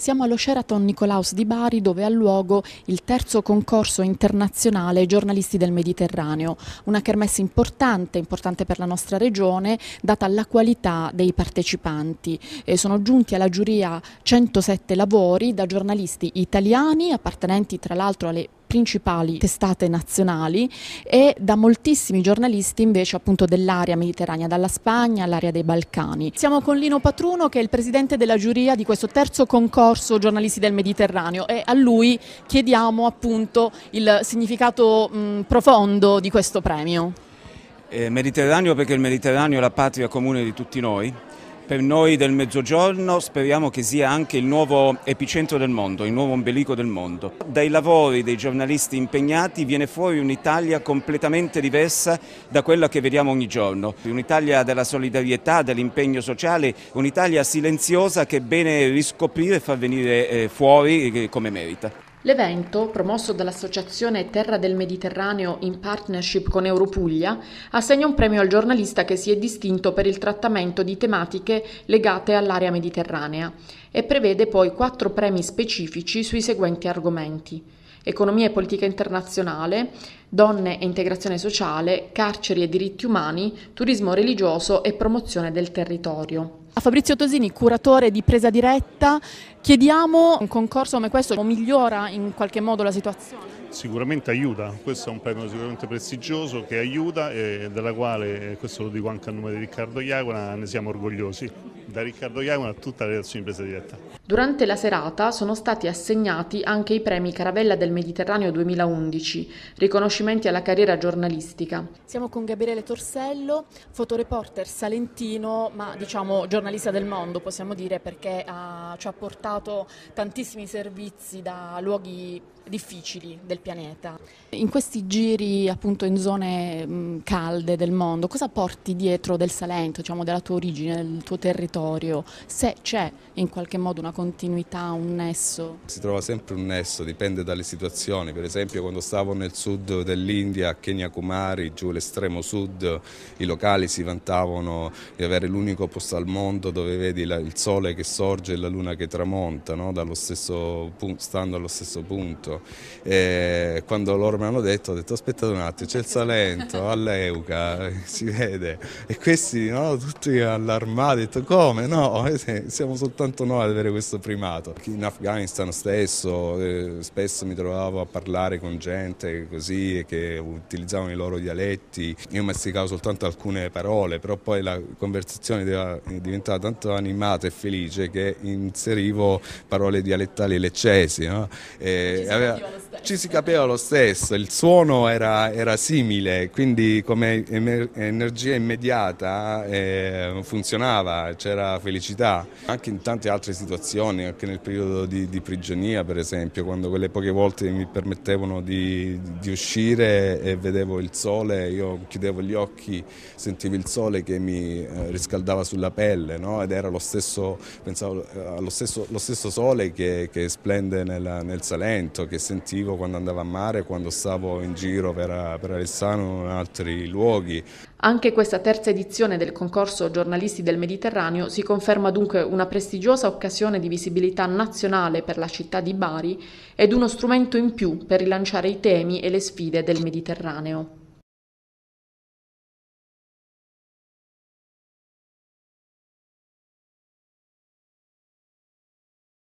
Siamo allo Sheraton Nicolaus di Bari dove ha luogo il terzo concorso internazionale giornalisti del Mediterraneo, una kermesse importante, importante per la nostra regione, data la qualità dei partecipanti. E eh, sono giunti alla giuria 107 lavori da giornalisti italiani appartenenti tra l'altro alle principali testate nazionali e da moltissimi giornalisti invece appunto dell'area mediterranea, dalla Spagna all'area dei Balcani. Siamo con Lino Patruno che è il presidente della giuria di questo terzo concorso giornalisti del Mediterraneo e a lui chiediamo appunto il significato mh, profondo di questo premio. Eh, Mediterraneo perché il Mediterraneo è la patria comune di tutti noi per noi del Mezzogiorno speriamo che sia anche il nuovo epicentro del mondo, il nuovo ombelico del mondo. Dai lavori dei giornalisti impegnati viene fuori un'Italia completamente diversa da quella che vediamo ogni giorno, un'Italia della solidarietà, dell'impegno sociale, un'Italia silenziosa che è bene riscoprire e far venire eh, fuori eh, come merita. L'evento, promosso dall'associazione Terra del Mediterraneo in partnership con Europuglia, assegna un premio al giornalista che si è distinto per il trattamento di tematiche legate all'area mediterranea e prevede poi quattro premi specifici sui seguenti argomenti. Economia e politica internazionale, donne e integrazione sociale, carceri e diritti umani, turismo religioso e promozione del territorio. A Fabrizio Tosini, curatore di Presa Diretta, chiediamo un concorso come questo migliora in qualche modo la situazione? Sicuramente aiuta, questo è un premio sicuramente prestigioso che aiuta e della quale, questo lo dico anche a nome di Riccardo Iacona, ne siamo orgogliosi. Da Riccardo Iauna a tutta la redazione Impresa Diretta. Durante la serata sono stati assegnati anche i premi Caravella del Mediterraneo 2011, riconoscimenti alla carriera giornalistica. Siamo con Gabriele Torsello, fotoreporter salentino, ma diciamo giornalista del mondo, possiamo dire, perché ha, ci ha portato tantissimi servizi da luoghi difficili del pianeta. In questi giri appunto in zone calde del mondo, cosa porti dietro del Salento, diciamo della tua origine, del tuo territorio? territorio, se c'è in qualche modo una continuità, un nesso. Si trova sempre un nesso, dipende dalle situazioni, per esempio quando stavo nel sud dell'India, a Kenya Kumari, giù l'estremo sud, i locali si vantavano di avere l'unico posto al mondo dove vedi il sole che sorge e la luna che tramonta, no? stesso, stando allo stesso punto. E quando loro mi hanno detto, ho detto aspettate un attimo, c'è il Salento, all'Euca, si vede. E questi no, tutti allarmati, ho detto come? come? No, eh, siamo soltanto noi ad avere questo primato. In Afghanistan stesso eh, spesso mi trovavo a parlare con gente così che utilizzavano i loro dialetti, io masticavo soltanto alcune parole, però poi la conversazione diventava tanto animata e felice che inserivo parole dialettali leccesi. No? E aveva ci si capiva lo stesso, il suono era, era simile, quindi come energia immediata eh, funzionava, c'era felicità. Anche in tante altre situazioni, anche nel periodo di, di, prigionia per esempio, quando quelle poche volte mi permettevano di, di uscire e vedevo il sole, io chiudevo gli occhi, sentivo il sole che mi eh, riscaldava sulla pelle no? ed era lo stesso, pensavo, allo eh, stesso, lo stesso sole che, che splende nella, nel Salento, che sentivo pratico quando andavo a mare, quando stavo in giro per, per Alessano e altri luoghi. Anche questa terza edizione del concorso Giornalisti del Mediterraneo si conferma dunque una prestigiosa occasione di visibilità nazionale per la città di Bari ed uno strumento in più per rilanciare i temi e le sfide del Mediterraneo.